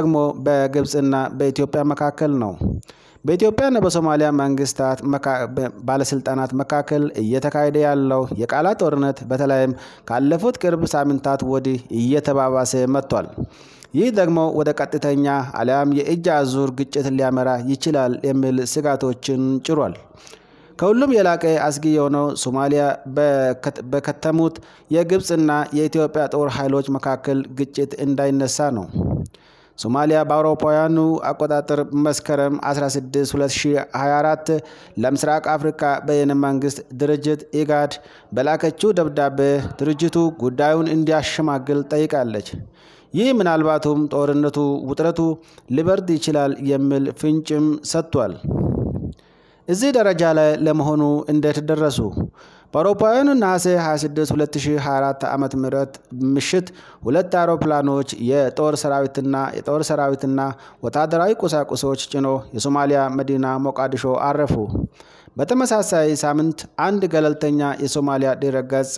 ደግሞ በግብፅና በኢትዮጵያ መካከል ነው። በኢትዮጵያና በሶማሊያ መንግስታት ባለስልጣናት መካከል እየተካሄደ ያለው የቃላት ጦርነት በተለይም ካለፉት ቅርብ ሳምንታት ወዲህ እየተባባሰ መጥቷል። ይህ ደግሞ ወደ ቀጥተኛ አሊያም የእጅ አዙር ግጭት ሊያመራ ይችላል የሚል ስጋቶችን ጭሯል። ከሁሉም የላቀ አስጊ የሆነው ሶማሊያ በከተሙት የግብፅና የኢትዮጵያ ጦር ኃይሎች መካከል ግጭት እንዳይነሳ ነው። ሶማሊያ በአውሮፓውያኑ አቆጣጠር መስከረም 16 2024 ለምስራቅ አፍሪካ በየነ መንግስት ድርጅት ኢጋድ በላከችው ደብዳቤ ድርጅቱ ጉዳዩን እንዲያሸማግል ጠይቃለች። ይህ ምናልባቱም ጦርነቱ ውጥረቱ ሊበርድ ይችላል የሚል ፍንጭም ሰጥቷል። እዚህ ደረጃ ላይ ለመሆኑ እንዴት ደረሱ? በአውሮፓውያኑ ነሐሴ 26 2024 ዓ ም ምሽት ሁለት አውሮፕላኖች የጦር ሰራዊትና የጦር ሰራዊትና ወታደራዊ ቁሳቁሶች ጭኖ የሶማሊያ መዲና ሞቃዲሾ አረፉ። በተመሳሳይ ሳምንት አንድ ገለልተኛ የሶማሊያ ድረገጽ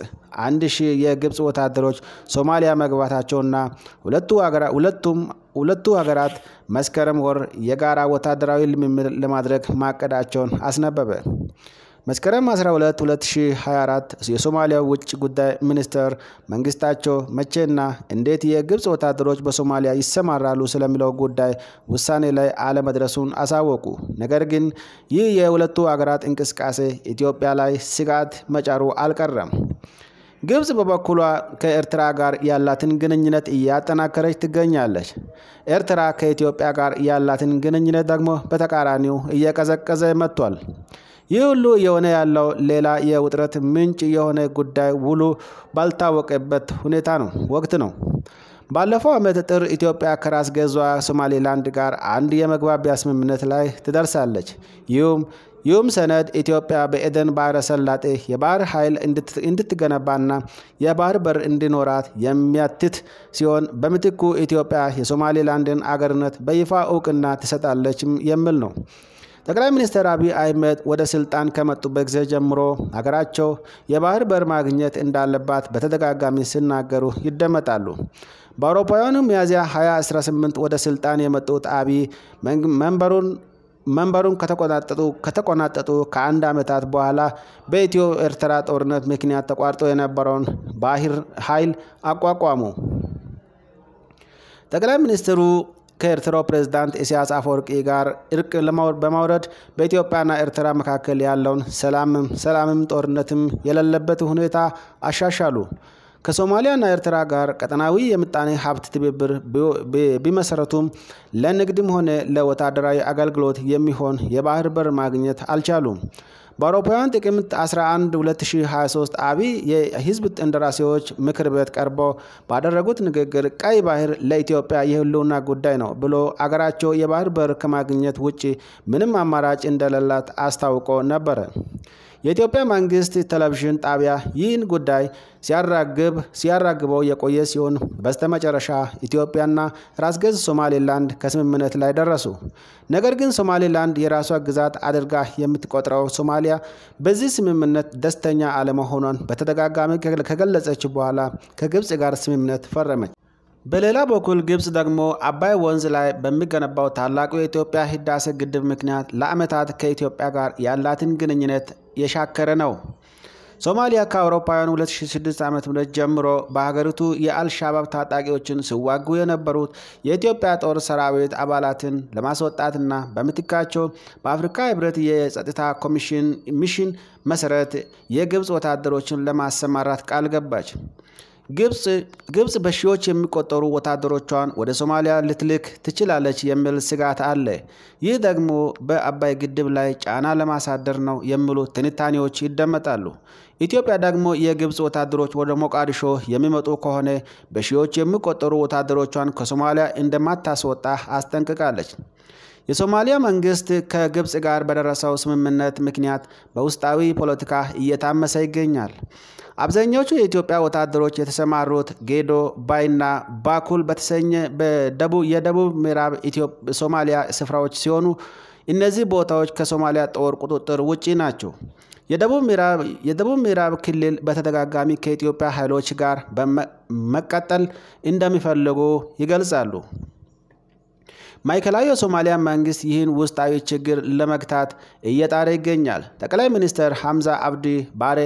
አንድ ሺህ የግብፅ ወታደሮች ሶማሊያ መግባታቸውና ሁለቱም ሁለቱ ሀገራት መስከረም ወር የጋራ ወታደራዊ ልምምድ ለማድረግ ማቀዳቸውን አስነበበ። መስከረም 12 2024 የሶማሊያ ውጭ ጉዳይ ሚኒስትር መንግስታቸው መቼና እንዴት የግብፅ ወታደሮች በሶማሊያ ይሰማራሉ ስለሚለው ጉዳይ ውሳኔ ላይ አለመድረሱን አሳወቁ። ነገር ግን ይህ የሁለቱ አገራት እንቅስቃሴ ኢትዮጵያ ላይ ስጋት መጫሩ አልቀረም። ግብፅ በበኩሏ ከኤርትራ ጋር ያላትን ግንኙነት እያጠናከረች ትገኛለች። ኤርትራ ከኢትዮጵያ ጋር ያላትን ግንኙነት ደግሞ በተቃራኒው እየቀዘቀዘ መጥቷል። ይህ ሁሉ የሆነ ያለው ሌላ የውጥረት ምንጭ የሆነ ጉዳይ ውሉ ባልታወቀበት ሁኔታ ነው ወቅት ነው። ባለፈው ዓመት ጥር ኢትዮጵያ ከራስ ገዟ ሶማሌላንድ ጋር አንድ የመግባቢያ ስምምነት ላይ ትደርሳለች። ይሁም ይሁም ሰነድ ኢትዮጵያ በኤደን ባህረ ሰላጤ የባህር ኃይል እንድትገነባና የባህር በር እንዲኖራት የሚያትት ሲሆን በምትኩ ኢትዮጵያ የሶማሌላንድን አገርነት በይፋ እውቅና ትሰጣለችም የሚል ነው። ጠቅላይ ሚኒስትር አብይ አህመድ ወደ ስልጣን ከመጡበት ጊዜ ጀምሮ ሀገራቸው የባህር በር ማግኘት እንዳለባት በተደጋጋሚ ሲናገሩ ይደመጣሉ። በአውሮፓውያኑ ሚያዝያ 2018 ወደ ስልጣን የመጡት አብይ መንበሩን መንበሩን ከተቆናጠጡ ከአንድ ዓመታት በኋላ በኢትዮ ኤርትራ ጦርነት ምክንያት ተቋርጦ የነበረውን ባህር ኃይል አቋቋሙ። ጠቅላይ ሚኒስትሩ ከኤርትራው ፕሬዝዳንት ኢሳያስ አፈወርቂ ጋር እርቅ በማውረድ በኢትዮጵያና ኤርትራ መካከል ያለውን ሰላምም ሰላምም ጦርነትም የሌለበት ሁኔታ አሻሻሉ። ከሶማሊያና ኤርትራ ጋር ቀጠናዊ የምጣኔ ሀብት ትብብር ቢመሰረቱም ለንግድም ሆነ ለወታደራዊ አገልግሎት የሚሆን የባህር በር ማግኘት አልቻሉም። በአውሮፓውያን ጥቅምት 11 2023 አብይ የህዝብ እንደራሴዎች ምክር ቤት ቀርቦ ባደረጉት ንግግር ቀይ ባህር ለኢትዮጵያ የህልውና ጉዳይ ነው ብሎ አገራቸው የባህር በር ከማግኘት ውጭ ምንም አማራጭ እንደሌላት አስታውቆ ነበረ። የኢትዮጵያ መንግስት ቴሌቪዥን ጣቢያ ይህን ጉዳይ ሲያራግብ ሲያራግበው የቆየ ሲሆን በስተመጨረሻ ኢትዮጵያና ራስ ገዝ ሶማሌላንድ ከስምምነት ላይ ደረሱ። ነገር ግን ሶማሌላንድ የራሷ ግዛት አድርጋ የምትቆጥረው ሶማሊያ በዚህ ስምምነት ደስተኛ አለመሆኗን በተደጋጋሚ ከገለጸች በኋላ ከግብፅ ጋር ስምምነት ፈረመች። በሌላ በኩል ግብፅ ደግሞ አባይ ወንዝ ላይ በሚገነባው ታላቁ የኢትዮጵያ ህዳሴ ግድብ ምክንያት ለዓመታት ከኢትዮጵያ ጋር ያላትን ግንኙነት የሻከረ ነው። ሶማሊያ ከአውሮፓውያኑ 2006 ዓ.ም ጀምሮ በሀገሪቱ የአልሻባብ ታጣቂዎችን ሲዋጉ የነበሩት የኢትዮጵያ ጦር ሰራዊት አባላትን ለማስወጣትና በምትካቸው በአፍሪካ ህብረት የጸጥታ ኮሚሽን ሚሽን መሰረት የግብፅ ወታደሮችን ለማሰማራት ቃል ገባች። ግብፅ በሺዎች የሚቆጠሩ ወታደሮቿን ወደ ሶማሊያ ልትልክ ትችላለች የሚል ስጋት አለ። ይህ ደግሞ በአባይ ግድብ ላይ ጫና ለማሳደር ነው የሚሉ ትንታኔዎች ይደመጣሉ። ኢትዮጵያ ደግሞ የግብፅ ወታደሮች ወደ ሞቃዲሾ የሚመጡ ከሆነ በሺዎች የሚቆጠሩ ወታደሮቿን ከሶማሊያ እንደማታስወጣ አስጠንቅቃለች። የሶማሊያ መንግስት ከግብፅ ጋር በደረሰው ስምምነት ምክንያት በውስጣዊ ፖለቲካ እየታመሰ ይገኛል። አብዛኞቹ የኢትዮጵያ ወታደሮች የተሰማሩት ጌዶ ባይና ባኩል በተሰኘ የደቡብ ምዕራብ ሶማሊያ ስፍራዎች ሲሆኑ እነዚህ ቦታዎች ከሶማሊያ ጦር ቁጥጥር ውጪ ናቸው። የደቡብ ምዕራብ ክልል በተደጋጋሚ ከኢትዮጵያ ኃይሎች ጋር መቀጠል እንደሚፈልጉ ይገልጻሉ። ማዕከላዊ የሶማሊያ መንግስት ይህን ውስጣዊ ችግር ለመግታት እየጣረ ይገኛል። ጠቅላይ ሚኒስትር ሐምዛ አብዲ ባሬ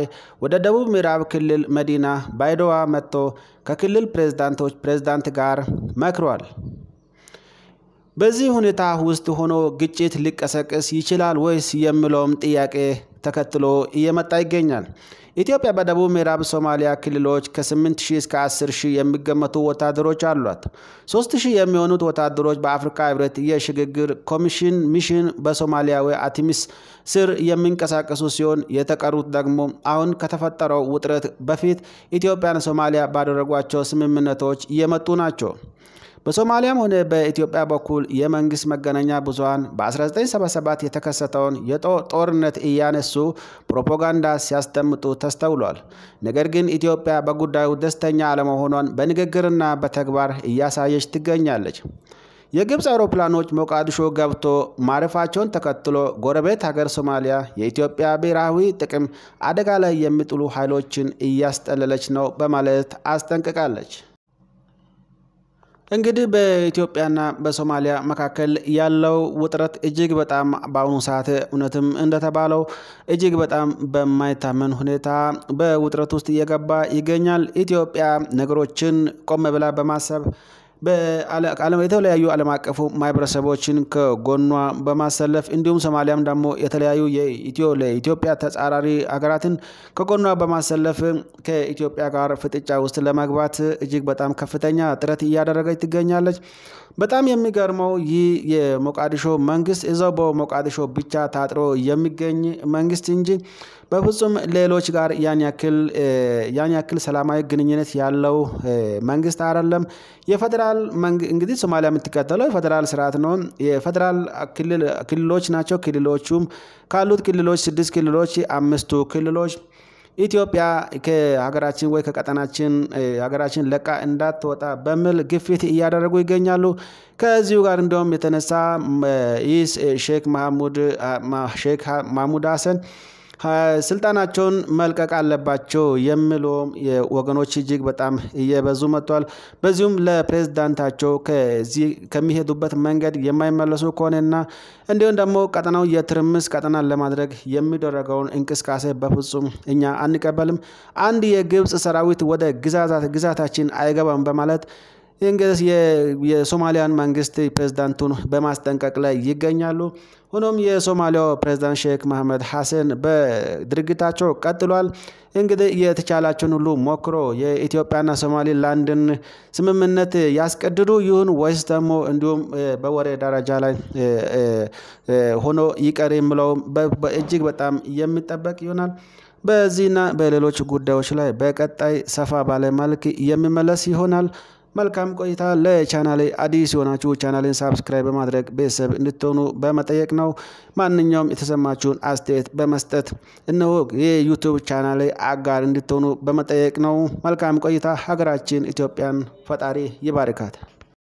ወደ ደቡብ ምዕራብ ክልል መዲና ባይዶዋ መጥቶ ከክልል ፕሬዝዳንቶች ፕሬዝዳንት ጋር መክሯል። በዚህ ሁኔታ ውስጥ ሆኖ ግጭት ሊቀሰቅስ ይችላል ወይስ የሚለውም ጥያቄ ተከትሎ እየመጣ ይገኛል። ኢትዮጵያ በደቡብ ምዕራብ ሶማሊያ ክልሎች ከ8 ሺህ እስከ 10 ሺህ የሚገመቱ ወታደሮች አሏት። 3 ሺህ የሚሆኑት ወታደሮች በአፍሪካ ህብረት የሽግግር ኮሚሽን ሚሽን በሶማሊያዊ አቲሚስ ስር የሚንቀሳቀሱ ሲሆን የተቀሩት ደግሞ አሁን ከተፈጠረው ውጥረት በፊት ኢትዮጵያን ሶማሊያ ባደረጓቸው ስምምነቶች የመጡ ናቸው። በሶማሊያም ሆነ በኢትዮጵያ በኩል የመንግስት መገናኛ ብዙሃን በ1977 የተከሰተውን ጦርነት እያነሱ ፕሮፓጋንዳ ሲያስደምጡ ተስተውሏል። ነገር ግን ኢትዮጵያ በጉዳዩ ደስተኛ አለመሆኗን በንግግርና በተግባር እያሳየች ትገኛለች። የግብፅ አውሮፕላኖች ሞቃዲሾ ገብቶ ማረፋቸውን ተከትሎ ጎረቤት ሀገር ሶማሊያ የኢትዮጵያ ብሔራዊ ጥቅም አደጋ ላይ የሚጥሉ ኃይሎችን እያስጠለለች ነው በማለት አስጠንቅቃለች። እንግዲህ በኢትዮጵያና በሶማሊያ መካከል ያለው ውጥረት እጅግ በጣም በአሁኑ ሰዓት እውነትም እንደተባለው እጅግ በጣም በማይታመን ሁኔታ በውጥረት ውስጥ እየገባ ይገኛል። ኢትዮጵያ ነገሮችን ቆም ብላ በማሰብ የተለያዩ ዓለም አቀፉ ማህበረሰቦችን ከጎኗ በማሰለፍ እንዲሁም ሶማሊያም ደግሞ የተለያዩ ለኢትዮጵያ ተጻራሪ ሀገራትን ከጎኗ በማሰለፍ ከኢትዮጵያ ጋር ፍጥጫ ውስጥ ለመግባት እጅግ በጣም ከፍተኛ ጥረት እያደረገች ትገኛለች። በጣም የሚገርመው ይህ የሞቃዲሾ መንግስት እዛው በሞቃዲሾ ብቻ ታጥሮ የሚገኝ መንግስት እንጂ በፍጹም ሌሎች ጋር ያን ያክል ሰላማዊ ግንኙነት ያለው መንግስት አይደለም። የፌዴራል እንግዲህ ሶማሊያ የምትከተለው የፌዴራል ስርዓት ነው። የፌዴራል ክልሎች ናቸው። ክልሎቹም ካሉት ክልሎች ስድስት ክልሎች አምስቱ ክልሎች ኢትዮጵያ ከሀገራችን ወይ ከቀጠናችን ሀገራችን ለቃ እንዳትወጣ በሚል ግፊት እያደረጉ ይገኛሉ። ከዚሁ ጋር እንደውም የተነሳ ይህ ሼክ ማህሙድ ሼክ ማሙድ ሀሰን ስልጣናቸውን መልቀቅ አለባቸው የሚሉ ወገኖች እጅግ በጣም እየበዙ መጥቷል። በዚሁም ለፕሬዝዳንታቸው ከዚህ ከሚሄዱበት መንገድ የማይመለሱ ከሆነና እንዲሁም ደግሞ ቀጠናው የትርምስ ቀጠና ለማድረግ የሚደረገውን እንቅስቃሴ በፍጹም እኛ አንቀበልም፣ አንድ የግብፅ ሰራዊት ወደ ግዛታችን አይገባም በማለት እንግዲህ የሶማሊያን መንግስት ፕሬዝዳንቱን በማስጠንቀቅ ላይ ይገኛሉ። ሆኖም የሶማሊያው ፕሬዝዳንት ሼክ መሐመድ ሐሰን በድርጊታቸው ቀጥሏል። እንግዲህ የተቻላቸውን ሁሉ ሞክሮ የኢትዮጵያና ሶማሊላንድን ስምምነት ያስቀድዱ ይሁን ወይስ ደግሞ እንዲሁም በወሬ ደረጃ ላይ ሆኖ ይቀር የምለው እጅግ በጣም የሚጠበቅ ይሆናል። በዚህና በሌሎች ጉዳዮች ላይ በቀጣይ ሰፋ ባለ መልክ የሚመለስ ይሆናል። መልካም ቆይታ። ለቻናሌ አዲስ የሆናችሁ ቻናሌን ሳብስክራይብ በማድረግ ቤተሰብ እንድትሆኑ በመጠየቅ ነው። ማንኛውም የተሰማችሁን አስተያየት በመስጠት እነሆ የዩቱብ ቻናሌ አጋር እንድትሆኑ በመጠየቅ ነው። መልካም ቆይታ። ሀገራችን ኢትዮጵያን ፈጣሪ ይባርካት።